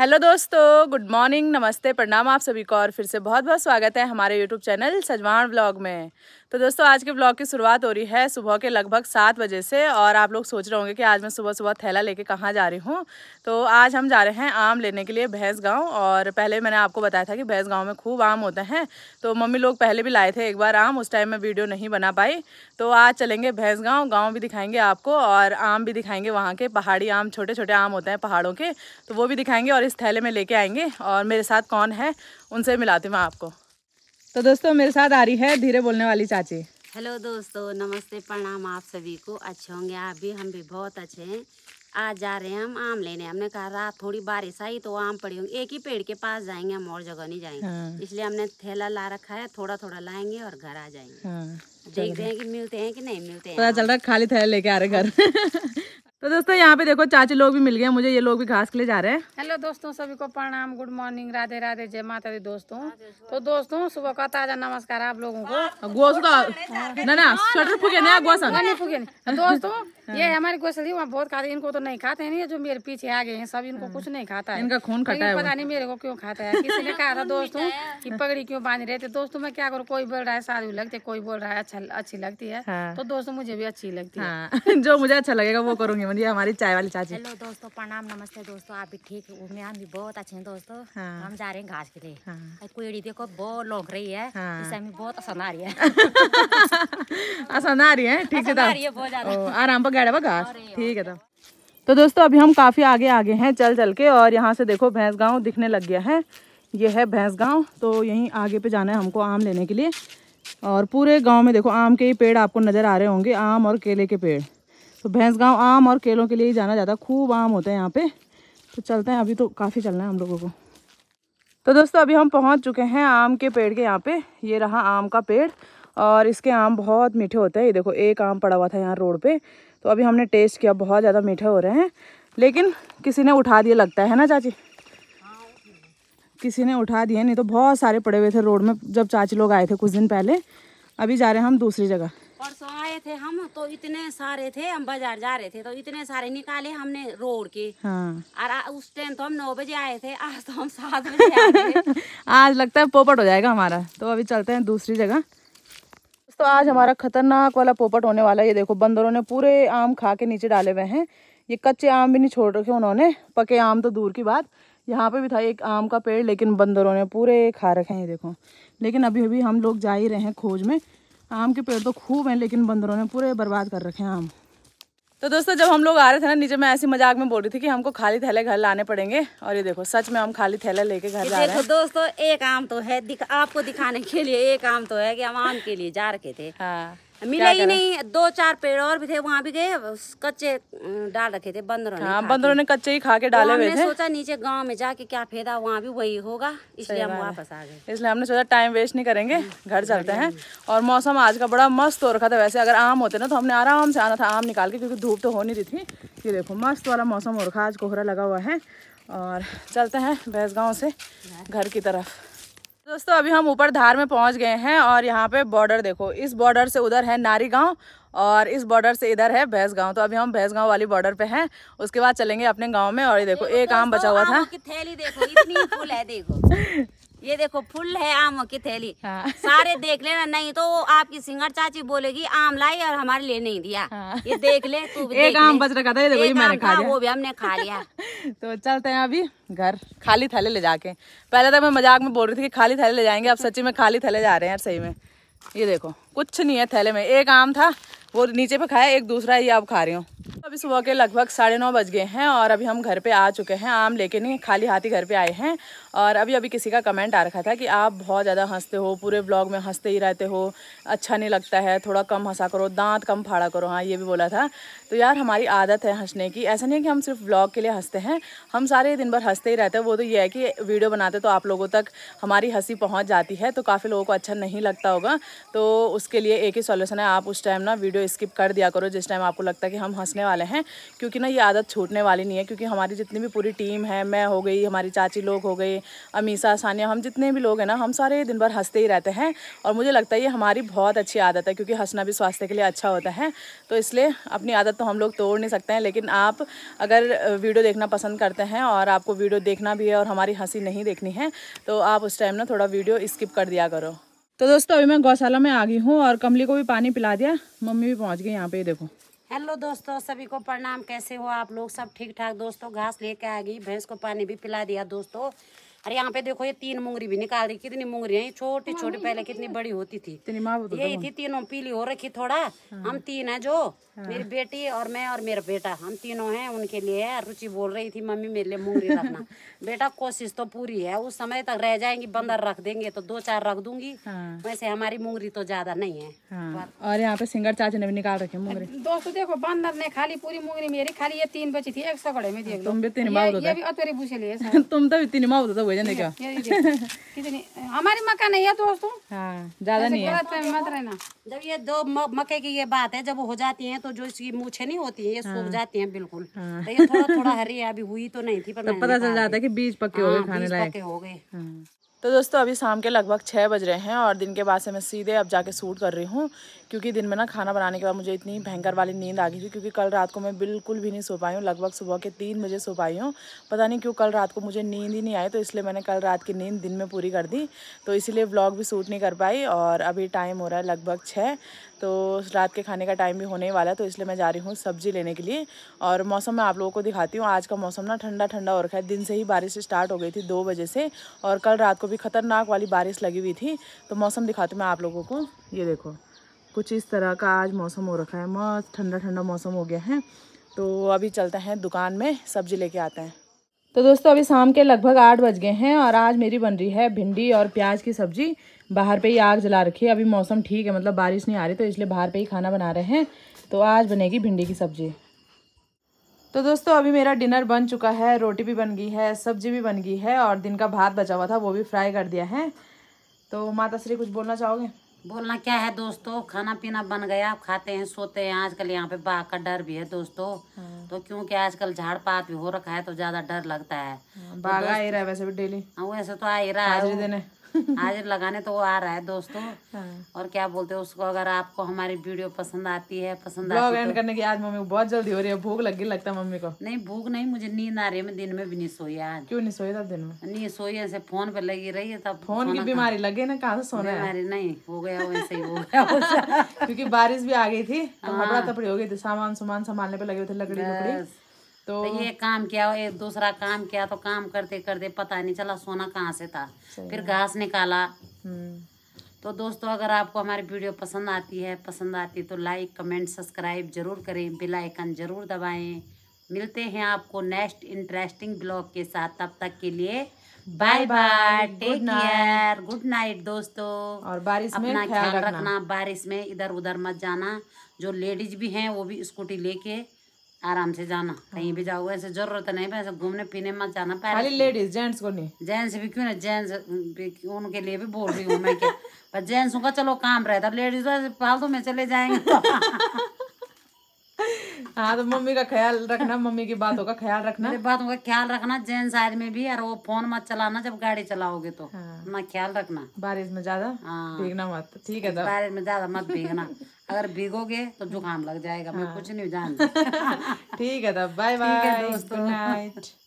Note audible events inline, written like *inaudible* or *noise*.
Hello दोस्तों good morning नमस्ते प्रणाम आप सभी को और फिर से बहुत बहुत स्वागत है हमारे यूट्यूब चैनल सजवान ब्लॉग में तो दोस्तों आज के ब्लॉग की शुरुआत हो रही है सुबह के लगभग सात बजे से और आप लोग सोच रहे होंगे कि आज मैं सुबह सुबह थैला लेके कहाँ जा रही हूँ तो आज हम जा रहे हैं आम लेने के लिए भैंस गाँव और पहले मैंने आपको बताया था कि भैंस गाँव में खूब आम होते हैं तो मम्मी लोग पहले भी लाए थे एक बार आम उस टाइम में वीडियो नहीं बना पाई तो आज चलेंगे भैंस गाँव गाँव भी दिखाएंगे आपको और आम भी दिखाएंगे वहाँ के पहाड़ी आम छोटे छोटे आम होते हैं पहाड़ों के तो वो भी दिखाएंगे और इस थैले में लेके आएंगे और मेरे साथ कौन है उनसे मिलाती हूँ मैं आपको तो दोस्तों मेरे साथ आ रही है धीरे बोलने वाली चाची हेलो दोस्तों नमस्ते प्रणाम आप सभी को अच्छे होंगे आप भी हम भी बहुत अच्छे हैं आज जा रहे हैं हम आम लेने हमने कहा रात थोड़ी बारिश आई तो आम पड़ी होंगे एक ही पेड़ के पास जाएंगे हम और जगह नहीं जाएंगे हाँ। इसलिए हमने थैला ला रखा है थोड़ा थोड़ा लाएंगे और घर आ जाएंगे हाँ। देखते हैं कि मिलते हैं कि नहीं मिलते हैं पता चल रहा खाली थैला लेके आ रहे घर *laughs* तो दोस्तों यहाँ पे देखो चाचे लोग भी मिल गए मुझे ये लोग भी घास के लिए जा रहे हैं हेलो दोस्तों सभी को प्रणाम गुड मॉर्निंग राधे राधे जय माता दी दोस्तों तो दोस्तों सुबह का ताजा नमस्कार आप लोगों को स्वेटर फूके फूके तो दोस्तों ये हमारी गोशली वहाँ बहुत खाते इनको तो नहीं खाते है जो मेरे पीछे आ गए हैं सब इनको कुछ नहीं खाता है इनका खून खाता है पता नहीं मेरे को क्यों खाता है किसी ने कहा था दोस्तों की पगड़ी क्यों बांध रहे थे दोस्तों मैं क्या करूँ कोई बोल रहा है साधु लगती है कोई बोल रहा है अच्छा अच्छी लगती है हाँ। तो दोस्तों मुझे भी अच्छी लगती है हाँ, *laughs* जो मुझे अच्छा लगेगा वो करूंगी और ये हमारी चाय वाली चाची हेलो दोस्तों प्रणाम नमस्ते दोस्तों आप भी ठीक होंगे हम भी बहुत अच्छे हैं दोस्तों हाँ। हम जा रहे हैं घास के लिए हाँ। कुड़ी देखो बहुत लौक रही है हाँ। इससे बहुत आसान आ रही है *laughs* आसान आ रही है ठीक है तो। आराम पर गाड़ा पर घास ठीक है तो।, तो दोस्तों अभी हम काफ़ी आगे आगे हैं चल चल के और यहाँ से देखो भैंस गाँव दिखने लग गया है ये है भैंस गाँव तो यहीं आगे पे जाना है हमको आम लेने के लिए और पूरे गांव में देखो आम के ही पेड़ आपको नज़र आ रहे होंगे आम और केले के पेड़ तो भैंस गाँव आम और केलों के लिए ही जाना जाता है खूब आम होते हैं यहाँ पे तो चलते हैं अभी तो काफ़ी चलना है हम लोगों को तो दोस्तों अभी हम पहुँच चुके हैं आम के पेड़ के यहाँ पे ये रहा आम का पेड़ और इसके आम बहुत मीठे होते हैं ये देखो एक आम पड़ा हुआ था यहाँ रोड पे तो अभी हमने टेस्ट किया बहुत ज़्यादा मीठे हो रहे हैं लेकिन किसी ने उठा दिया लगता है ना चाची किसी ने उठा दिए नहीं तो बहुत सारे पड़े हुए थे रोड में जब चाची लोग आए थे कुछ दिन पहले अभी जा रहे हैं हम दूसरी जगह परसों आए थे हम तो इतने सारे थे हम बाजार जा रहे थे तो इतने सारे निकाले हमने रोड के हाँ। और उस टाइम तो हम नौ बजे आए थे आज तो हम सात बजे *laughs* आज लगता है पोपट हो जाएगा हमारा तो अभी चलते हैं दूसरी जगह तो आज हमारा खतरनाक वाला पोपट होने वाला है ये देखो बंदरों ने पूरे आम खा के नीचे डाले हुए हैं ये कच्चे आम भी नहीं छोड़ रखे उन्होंने पके आम तो दूर की बात यहाँ पे भी था एक आम का पेड़ लेकिन बंदरों ने पूरे खा रखे हैं ये देखो लेकिन अभी अभी हम लोग जा ही रहे हैं खोज में आम के पेड़ तो खूब हैं लेकिन बंदरों ने पूरे बर्बाद कर रखे हैं आम तो दोस्तों जब हम लोग आ रहे थे ना नीचे मैं ऐसी मजाक में बोल रही थी कि हमको खाली थैले घर लाने पड़ेंगे और ये देखो सच में हम खाली थैले लेके घर जा रहे हैं दोस्तों एक आम तो है दिख, आपको दिखाने के लिए एक आम तो है कि हम आम के लिए जा रखे थे हाँ मिले ही नहीं दो चार पेड़ और भी थे वहाँ भी गए कच्चे डाल रखे थे बंदरों ने हाँ, बंदरों ने कच्चे ही खा के डाले तो हुए तो थे सोचा नीचे गांव में जाके क्या फायदा वहाँ भी वही होगा इसलिए हम वापस आ गए इसलिए हमने सोचा टाइम वेस्ट नहीं करेंगे हाँ, घर चलते हैं और मौसम आज का बड़ा मस्त हो रखा था वैसे अगर आम होते ना तो हमने आराम से आना था आम निकाल के क्योंकि धूप तो हो नहीं रही थी ये देखो मस्त वाला मौसम हो रखा आज कोहरा लगा हुआ है और चलते हैं गाँव से घर की तरफ दोस्तों अभी हम ऊपर धार में पहुंच गए हैं और यहाँ पे बॉर्डर देखो इस बॉर्डर से उधर है नारी गांव और इस बॉर्डर से इधर है भैंस गांव तो अभी हम भैंस गांव वाली बॉर्डर पे हैं उसके बाद चलेंगे अपने गांव में और ये देखो एक आम बचा हुआ था थैली देखो इतनी *laughs* फूल है देखो ये देखो फुल है आमों की थैली हाँ। सारे देख लेना नहीं तो आपकी सिंगर चाची बोलेगी आम लाई और हमारे लिए नहीं दिया हाँ। ये देख ले तू *laughs* भी एक आम बच रखा था ये देखो ये मैंने खा लिया वो भी हमने खा लिया *laughs* तो चलते हैं अभी घर खाली थैले ले जाके पहले तो मैं मजाक में बोल रही थी कि खाली थैले ले जाएंगे अब सच्ची में खाली थैले जा रहे हैं सही में ये देखो कुछ नहीं है थैले में एक आम था वो नीचे पे खाया एक दूसरा ये अब खा रही हूँ अभी सुबह के लगभग साढ़े नौ बज गए हैं और अभी हम घर पे आ चुके हैं आम लेके नहीं खाली हाथी घर पे आए हैं और अभी अभी किसी का कमेंट आ रखा था कि आप बहुत ज़्यादा हंसते हो पूरे ब्लॉग में हंसते ही रहते हो अच्छा नहीं लगता है थोड़ा कम हंसा करो दांत कम फाड़ा करो हाँ ये भी बोला था तो यार हमारी आदत है हंसने की ऐसा नहीं है कि हम सिर्फ ब्लॉग के लिए हंसते हैं हम सारे दिन भर हंसते ही रहते हैं वो तो ये है कि वीडियो बनाते तो आप लोगों तक हमारी हंसी पहुँच जाती है तो काफ़ी लोगों को अच्छा नहीं लगता होगा तो उसके लिए एक ही सोल्यूशन है आप उस टाइम ना वीडियो स्किप कर दिया करो जिस टाइम आपको लगता है कि हम हंसने वाले हैं क्योंकि ना ये आदत छूटने वाली नहीं है क्योंकि हमारी जितनी भी पूरी टीम है मैं हो गई हमारी चाची लोग हो गए अमीसा सानिया हम जितने भी लोग हैं ना हम सारे दिन भर हंसते ही रहते हैं और मुझे लगता है ये हमारी बहुत अच्छी आदत है क्योंकि हंसना भी स्वास्थ्य के लिए अच्छा होता है तो इसलिए अपनी आदत तो हम लोग तोड़ नहीं सकते हैं लेकिन आप अगर वीडियो देखना पसंद करते हैं और आपको वीडियो देखना भी है और हमारी हंसी नहीं देखनी है तो आप उस टाइम ना थोड़ा वीडियो स्किप कर दिया करो तो दोस्तों अभी मैं गौशाला में आ गई हूँ और कमली को भी पानी पिला दिया मम्मी भी पहुँच गई यहाँ पे देखो हेलो दोस्तों सभी को प्रणाम कैसे हो आप लोग सब ठीक ठाक दोस्तों घास लेके आ गई भैंस को पानी भी पिला दिया दोस्तों अरे यहाँ पे देखो ये तीन मुंगरी भी निकाल रही कितनी मुंगरी है छोटी छोटी हाँ, पहले कितनी बड़ी होती थी तो यही थी तीनों पीली हो रखी थोड़ा हाँ। हम तीन है जो हाँ। मेरी बेटी और मैं और मेरा बेटा हम तीनों हैं उनके लिए है रुचि बोल रही थी मम्मी मेरे लिए मुंगरी रखना *laughs* बेटा कोशिश तो पूरी है उस समय तक रह जाएंगी बंदर रख देंगे तो दो चार रख दूंगी वैसे हमारी मुंगरी तो ज्यादा नहीं है और यहाँ पे सिंगर चाचा ने भी निकाल रखी मुंगरी दोस्तों देखो बंदर ने खाली पूरी मुंगरी मेरी खाली ये तीन बची थी एक सौ में तुम भी तीन तो *laughs* तुम तो भी तीन माउद भोजन देखो कितनी हमारी मक्का नहीं है दोस्तों हाँ ज्यादा नहीं है मत रहना जब ये दो मक्के की ये बात है जब हो जाती है तो जो इसकी मूछे नहीं होती है ये सूख हाँ। जाती है बिल्कुल हाँ। तो ये थोड़ा थोड़ा हरी अभी हुई तो नहीं थी पर पता चल जाता है की बीज पक्के हो गए हाँ, खाने लायक हो गए तो दोस्तों अभी शाम के लगभग छः बज रहे हैं और दिन के बाद से मैं सीधे अब जाके सूट कर रही हूँ क्योंकि दिन में ना खाना बनाने के बाद मुझे इतनी भयंकर वाली नींद आ गई थी क्योंकि कल रात को मैं बिल्कुल भी नहीं सो पाई हूँ लगभग सुबह के तीन बजे सो पाई हूँ पता नहीं क्यों कल रात को मुझे नींद ही नहीं आई तो इसलिए मैंने कल रात की नींद दिन में पूरी कर दी तो इसीलिए ब्लॉग भी सूट नहीं कर पाई और अभी टाइम हो रहा है लगभग छः तो रात के खाने का टाइम भी होने ही वाला है तो इसलिए मैं जा रही हूँ सब्जी लेने के लिए और मौसम मैं आप लोगों को दिखाती हूँ आज का मौसम ना ठंडा ठंडा हो रखा है दिन से ही बारिश स्टार्ट हो गई थी दो बजे से और कल रात को भी ख़तरनाक वाली बारिश लगी हुई थी तो मौसम दिखाती हूँ मैं आप लोगों को ये देखो कुछ इस तरह का आज मौसम हो रखा है मस्त ठंडा ठंडा मौसम हो गया है तो अभी चलते हैं दुकान में सब्जी लेके आते हैं तो दोस्तों अभी शाम के लगभग आठ बज गए हैं और आज मेरी बन रही है भिंडी और प्याज की सब्जी बाहर पे ही आग जला रखी है अभी मौसम ठीक है मतलब बारिश नहीं आ रही तो इसलिए बाहर पे ही खाना बना रहे हैं तो आज बनेगी भिंडी की सब्जी तो दोस्तों अभी मेरा डिनर बन चुका है रोटी भी बन गई है सब्जी भी बन गई है और दिन का भात बचा हुआ था वो भी फ्राई कर दिया है तो माता श्री कुछ बोलना चाहोगे बोलना क्या है दोस्तों खाना पीना बन गया आप खाते हैं सोते हैं आजकल यहाँ पे बाघ का डर भी है दोस्तों हाँ। तो क्योंकि आजकल झाड़ पात भी हो रखा है तो ज्यादा डर लगता है हाँ, तो बाघ आ ही रहा है वैसे भी डेली हाँ, वैसे तो आ ही रहा है आज लगाने तो वो आ रहा है दोस्तों हाँ। और क्या बोलते हैं उसको अगर आपको हमारी वीडियो पसंद आती है पसंद आती है तो... करने की आज मम्मी को बहुत जल्दी हो रही है भूख लगी लगता है मम्मी को नहीं भूख नहीं मुझे नींद आ रही है मैं दिन में भी नहीं सोई आज क्यों नहीं सोई था दिन में नहीं सोई ऐसे फोन पे लगी रही है तब फोन की बीमारी लगे ना कहा से सोना बीमारी नहीं हो गया वैसे ही हो गया *laughs* क्यूँकी बारिश भी आ गई थी तो हाँ। तपड़ी हो गई थी सामान सामान संभालने पे लगे हुए थे लकड़ी लकड़ी तो, तो ये काम किया और एक दूसरा काम किया तो काम करते करते पता नहीं चला सोना कहाँ से था फिर घास निकाला हम्म। तो दोस्तों अगर आपको हमारी वीडियो पसंद आती है पसंद आती है तो लाइक कमेंट सब्सक्राइब जरूर करें बेल आइकन जरूर दबाएं मिलते हैं आपको नेक्स्ट इंटरेस्टिंग ब्लॉग के साथ तब तक के लिए bye bye take care good night दोस्तों और बारिश में अपना ख्याल रखना बारिश में इधर उधर मत जाना जो लेडीज भी हैं वो भी स्कूटी लेके आराम से जाना कहीं भी जाओ ऐसे जरूरत नहीं पैसे घूमने पीने मत जाना खाली लेडीज जेंट्स को नहीं जेंट्स भी क्यों ना जेंट्स उनके लिए भी बोल रही हूँ मैं क्या पर जेंट्स का चलो काम रहता लेडीज फालतू में चले जाएंगे *laughs* हाँ तो मम्मी का ख्याल रखना मम्मी की बातों का ख्याल रखना बातों का ख्याल रखना जेंट्स आदमी में भी और वो फोन मत चलाना जब गाड़ी चलाओगे तो हाँ। ना ख्याल रखना बारिश में ज्यादा हाँ भीगना मत ठीक है तो। बारिश में ज्यादा मत भीगना *laughs* अगर भिगोगे तो जुकाम लग जाएगा हाँ। मैं कुछ नहीं जानती *laughs* ठीक है तब बाय बाय दोस्तों